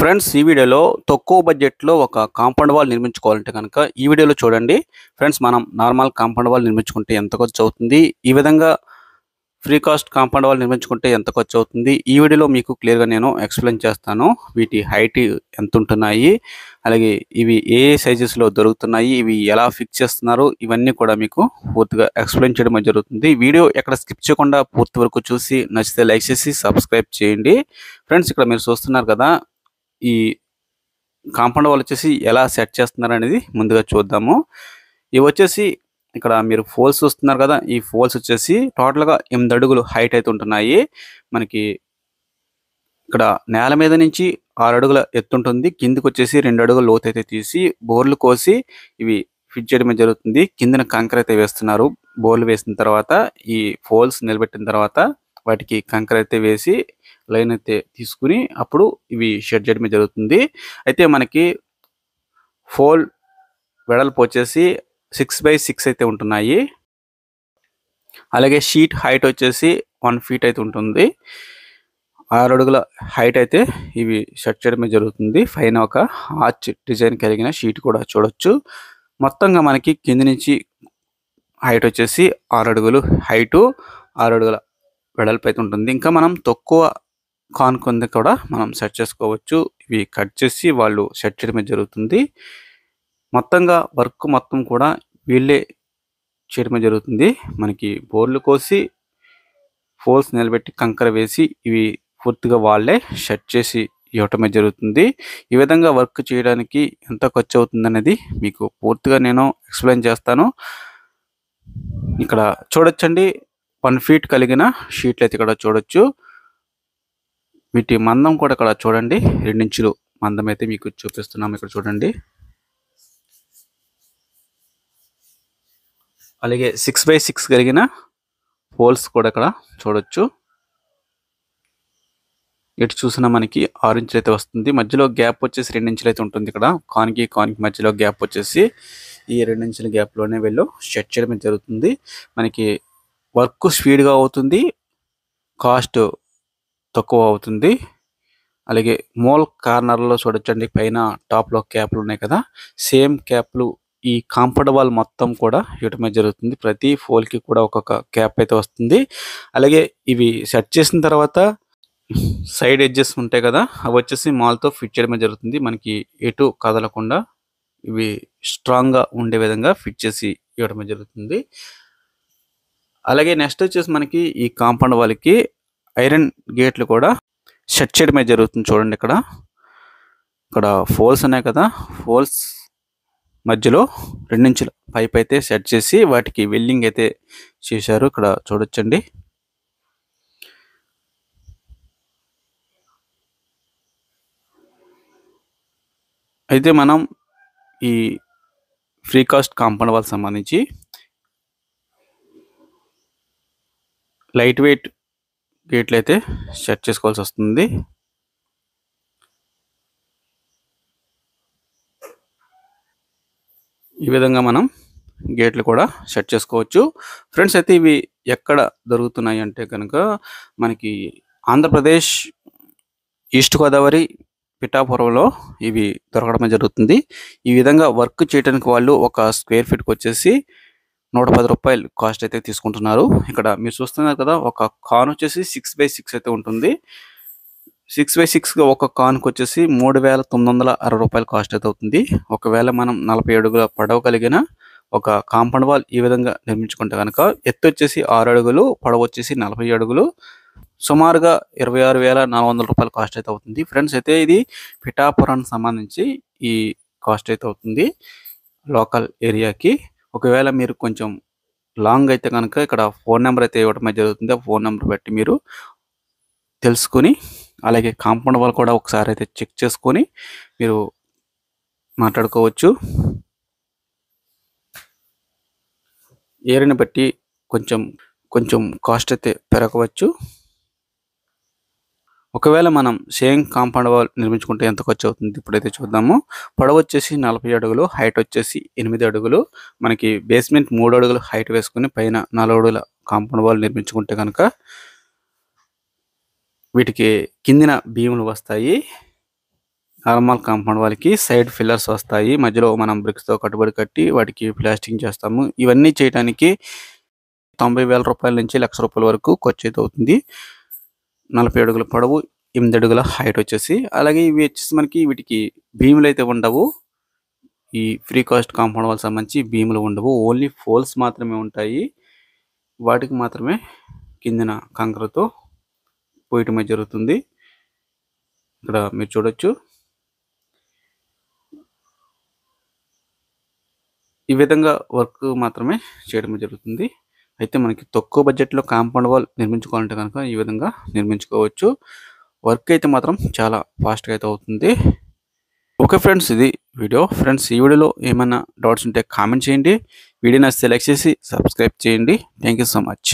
friends ఈ వీడియోలో తక్కువ బడ్జెట్లో ఒక కాంపౌండ్ వాల్ నిర్మించుకోవాలంటే కనుక ఈ వీడియోలో చూడండి ఫ్రెండ్స్ మనం నార్మల్ కాంపౌండ్ వాల్ నిర్మించుకుంటే ఎంత ఖర్చు అవుతుంది ఈ విధంగా ఫ్రీ కాస్ట్ కాంపౌండ్ వాల్ నిర్మించుకుంటే ఎంత ఖర్చు అవుతుంది ఈ వీడియోలో మీకు క్లియర్గా నేను ఎక్స్ప్లెయిన్ చేస్తాను వీటి హైట్ ఎంత ఉంటున్నాయి అలాగే ఇవి ఏ సైజెస్లో దొరుకుతున్నాయి ఇవి ఎలా ఫిక్స్ చేస్తున్నారు ఇవన్నీ కూడా మీకు పూర్తిగా ఎక్స్ప్లెయిన్ చేయడం జరుగుతుంది వీడియో ఎక్కడ స్కిప్ చేయకుండా పూర్తి వరకు చూసి నచ్చితే లైక్ చేసి సబ్స్క్రైబ్ చేయండి ఫ్రెండ్స్ ఇక్కడ మీరు చూస్తున్నారు కదా ఈ కాంపౌండ్ వాళ్ళు వచ్చేసి ఎలా సెట్ చేస్తున్నారు అనేది ముందుగా చూద్దాము ఇవి వచ్చేసి ఇక్కడ మీరు ఫోల్స్ చూస్తున్నారు కదా ఈ ఫోల్స్ వచ్చేసి టోటల్గా ఎనిమిది అడుగులు హైట్ అయితే ఉంటున్నాయి మనకి ఇక్కడ నేల మీద నుంచి ఆరు అడుగుల ఎత్తుంటుంది కిందకు వచ్చేసి రెండు అడుగుల లోతు అయితే తీసి బోర్లు కోసి ఇవి ఫిట్ చేయడమే జరుగుతుంది కిందన కంకర అయితే వేస్తున్నారు బోర్లు వేసిన తర్వాత ఈ ఫోల్స్ నిలబెట్టిన తర్వాత వాటికి కంకర అయితే వేసి లైన్ అయితే తీసుకుని అప్పుడు ఇవి షెడ్ చేయడమే జరుగుతుంది అయితే మనకి ఫోల్ వెడల్పు వచ్చేసి సిక్స్ బై సిక్స్ అయితే ఉంటున్నాయి అలాగే షీట్ హైట్ వచ్చేసి వన్ ఫీట్ అయితే ఉంటుంది ఆరు అడుగుల హైట్ అయితే ఇవి షట్ చేయడమే జరుగుతుంది పైన ఒక ఆర్చ్ డిజైన్ కలిగిన షీట్ కూడా చూడొచ్చు మొత్తంగా మనకి కింది నుంచి హైట్ వచ్చేసి ఆరు అడుగులు హైటు ఆరు అడుగుల వెడల్పు అయితే ఉంటుంది ఇంకా మనం తక్కువ కాన్ కొంది కూడా మనం సెట్ చేసుకోవచ్చు ఇవి కట్ చేసి వాళ్ళు సెట్ చేయడమే జరుగుతుంది మొత్తంగా వర్క్ మొత్తం కూడా వీళ్ళే చేయడమే జరుగుతుంది మనకి బోర్లు కోసి ఫోల్స్ నిలబెట్టి కంకర వేసి ఇవి పూర్తిగా వాళ్ళే షట్ చేసి ఇవ్వటమే జరుగుతుంది ఈ విధంగా వర్క్ చేయడానికి ఎంత ఖర్చు అవుతుందనేది మీకు పూర్తిగా నేను ఎక్స్ప్లెయిన్ చేస్తాను ఇక్కడ చూడొచ్చండి వన్ ఫీట్ కలిగిన షీట్లు అయితే ఇక్కడ చూడొచ్చు వీటి మందం కూడా ఇక్కడ చూడండి రెండించులు మందం అయితే మీకు చూపిస్తున్నాము ఇక్కడ చూడండి అలాగే సిక్స్ బై సిక్స్ కలిగిన హోల్స్ కూడా ఇక్కడ చూడొచ్చు ఇటు చూసినా మనకి ఆరు ఇంచులు అయితే వస్తుంది మధ్యలో గ్యాప్ వచ్చేసి రెండు ఇంచులు అయితే ఉంటుంది ఇక్కడ కాన్కి కాన్కి మధ్యలో గ్యాప్ వచ్చేసి ఈ రెండు ఇంచుల గ్యాప్లోనే వీళ్ళు షర్ట్ చేయడం జరుగుతుంది మనకి వర్క్ స్పీడ్గా అవుతుంది కాస్ట్ తక్కువ అవుతుంది అలాగే మోల్ కార్నర్లో చూడొచ్చండి పైన టాప్లో క్యాప్లు ఉన్నాయి కదా సేమ్ క్యాప్లు ఈ కాంపౌండ్ వాల్ మొత్తం కూడా ఇవ్వటమే జరుగుతుంది ప్రతి ఫోల్కి కూడా ఒక్కొక్క క్యాప్ అయితే వస్తుంది అలాగే ఇవి సెట్ చేసిన తర్వాత సైడ్ ఎడ్జెస్ ఉంటాయి కదా అవి వచ్చేసి మాల్తో ఫిట్ చేయడమే జరుగుతుంది మనకి ఎటు కదలకుండా ఇవి స్ట్రాంగ్గా ఉండే విధంగా ఫిట్ చేసి ఇవ్వడమే జరుగుతుంది అలాగే నెక్స్ట్ వచ్చేసి మనకి ఈ కాంపౌండ్ వాళ్ళకి ఐరన్ గేట్లు కూడా షట్ చేయడమే జరుగుతుంది చూడండి ఇక్కడ ఇక్కడ ఫోల్స్ ఉన్నాయి కదా ఫోల్స్ మధ్యలో రెండించులు పైప్ అయితే సెట్ చేసి వాటికి వెల్డింగ్ అయితే చేశారు ఇక్కడ చూడొచ్చండి అయితే మనం ఈ ఫ్రీ కాస్ట్ కాంపౌండ్ వాళ్ళకి సంబంధించి లైట్ వెయిట్ గేట్లు అయితే సెట్ చేసుకోవాల్సి వస్తుంది ఈ విధంగా మనం గేట్లు కూడా సెట్ చేసుకోవచ్చు ఫ్రెండ్స్ అయితే ఇవి ఎక్కడ దొరుకుతున్నాయి అంటే కనుక మనకి ఆంధ్రప్రదేశ్ ఈస్ట్ గోదావరి పిఠాపురంలో ఇవి దొరకడమే జరుగుతుంది ఈ విధంగా వర్క్ చేయడానికి వాళ్ళు ఒక స్క్వేర్ ఫీట్కి వచ్చేసి నూట పది రూపాయలు కాస్ట్ అయితే తీసుకుంటున్నారు ఇక్కడ మీరు చూస్తున్నారు కదా ఒక కాన్ వచ్చేసి సిక్స్ బై సిక్స్ అయితే ఉంటుంది సిక్స్ బై సిక్స్గా ఒక కాన్కి వచ్చేసి మూడు వేల తొమ్మిది వందల అరవై రూపాయలు కాస్ట్ అయితే అవుతుంది ఒకవేళ మనం నలభై అడుగుల పడవ కలిగిన ఒక కాంపౌండ్ వాల్ ఈ విధంగా నిర్మించుకుంటే కనుక ఎత్తు వచ్చేసి ఆరు అడుగులు పడవ వచ్చేసి నలభై అడుగులు సుమారుగా ఇరవై ఆరు వేల నాలుగు వందల రూపాయలు కాస్ట్ అయితే అవుతుంది ఫ్రెండ్స్ అయితే ఇది పిఠాపురానికి సంబంధించి ఈ కాస్ట్ అయితే అవుతుంది లోకల్ ఏరియాకి ఒకవేళ మీరు కొంచెం లాంగ్ అయితే కనుక ఇక్కడ ఫోన్ నెంబర్ అయితే ఇవ్వడం జరుగుతుంది ఆ ఫోన్ నెంబర్ బట్టి మీరు తెలుసుకొని అలాగే కాంపౌండ్ వాళ్ళు కూడా ఒకసారి అయితే చెక్ చేసుకొని మీరు మాట్లాడుకోవచ్చు ఏరిని బట్టి కొంచెం కొంచెం కాస్ట్ అయితే పెరగవచ్చు ఒకవేళ మనం సేమ్ కాంపౌండ్ వాల్ నిర్మించుకుంటే ఎంత ఖర్చు అవుతుంది ఇప్పుడైతే చూద్దాము పొడవు వచ్చేసి నలభై అడుగులు హైట్ వచ్చేసి ఎనిమిది అడుగులు మనకి బేస్మెంట్ మూడు అడుగులు హైట్ వేసుకుని పైన నాలుగు అడుగుల కాంపౌండ్ వాల్ నిర్మించుకుంటే కనుక వీటికి కిందిన భీములు వస్తాయి నార్మల్ కాంపౌండ్ వాళ్ళకి సైడ్ ఫిల్లర్స్ వస్తాయి మధ్యలో మనం బ్రిక్స్తో కట్టుబడి కట్టి వాటికి ప్లాస్టింగ్ చేస్తాము ఇవన్నీ చేయడానికి తొంభై వేల రూపాయల నుంచి లక్ష రూపాయల వరకు ఖర్చు అవుతుంది నలభై అడుగుల పొడవు ఎనిమిది అడుగుల హైట్ వచ్చేసి అలాగే ఇవి వచ్చేసి మనకి వీటికి భీములు అయితే ఉండవు ఈ ఫ్రీ కాస్ట్ కాంపౌండ్ వాళ్ళకి సంబంధించి భీములు ఉండవు ఓన్లీ ఫోల్స్ మాత్రమే ఉంటాయి వాటికి మాత్రమే కిందిన కంకరతో పోయటమే జరుగుతుంది ఇక్కడ మీరు చూడొచ్చు ఈ విధంగా వర్క్ మాత్రమే చేయడమే జరుగుతుంది అయితే మనకి తక్కువ బడ్జెట్లో కాంపౌండ్ వాల్ నిర్మించుకోవాలంటే కనుక ఈ విధంగా నిర్మించుకోవచ్చు వర్క్ అయితే మాత్రం చాలా ఫాస్ట్గా అయితే అవుతుంది ఓకే ఫ్రెండ్స్ ఇది వీడియో ఫ్రెండ్స్ ఈ వీడియోలో ఏమైనా డౌట్స్ ఉంటే కామెంట్ చేయండి వీడియో నచ్చితే లైక్ చేసి సబ్స్క్రైబ్ చేయండి థ్యాంక్ సో మచ్